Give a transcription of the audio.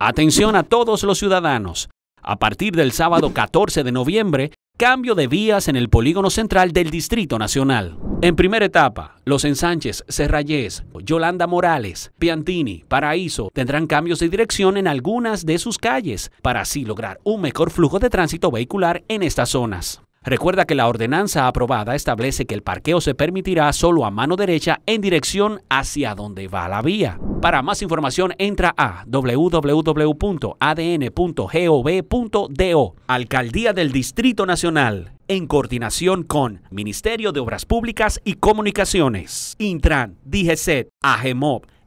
Atención a todos los ciudadanos. A partir del sábado 14 de noviembre, cambio de vías en el polígono central del Distrito Nacional. En primera etapa, los ensanches Serrayés, Yolanda Morales, Piantini, Paraíso tendrán cambios de dirección en algunas de sus calles para así lograr un mejor flujo de tránsito vehicular en estas zonas. Recuerda que la ordenanza aprobada establece que el parqueo se permitirá solo a mano derecha en dirección hacia donde va la vía. Para más información entra a www.adn.gov.do, Alcaldía del Distrito Nacional, en coordinación con Ministerio de Obras Públicas y Comunicaciones, Intran, DGC AGEMOB,